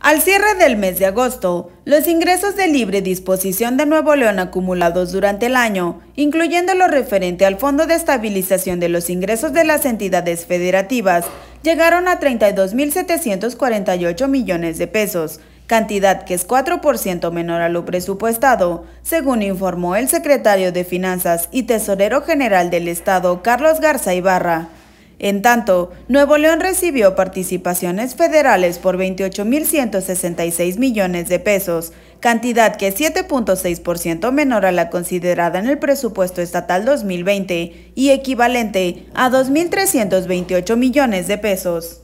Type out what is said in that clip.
Al cierre del mes de agosto, los ingresos de libre disposición de Nuevo León acumulados durante el año, incluyendo lo referente al Fondo de Estabilización de los Ingresos de las Entidades Federativas, llegaron a 32.748 millones de pesos, cantidad que es 4% menor a lo presupuestado, según informó el secretario de Finanzas y Tesorero General del Estado, Carlos Garza Ibarra. En tanto, Nuevo León recibió participaciones federales por 28.166 millones de pesos, cantidad que es 7.6% menor a la considerada en el presupuesto estatal 2020 y equivalente a 2.328 millones de pesos.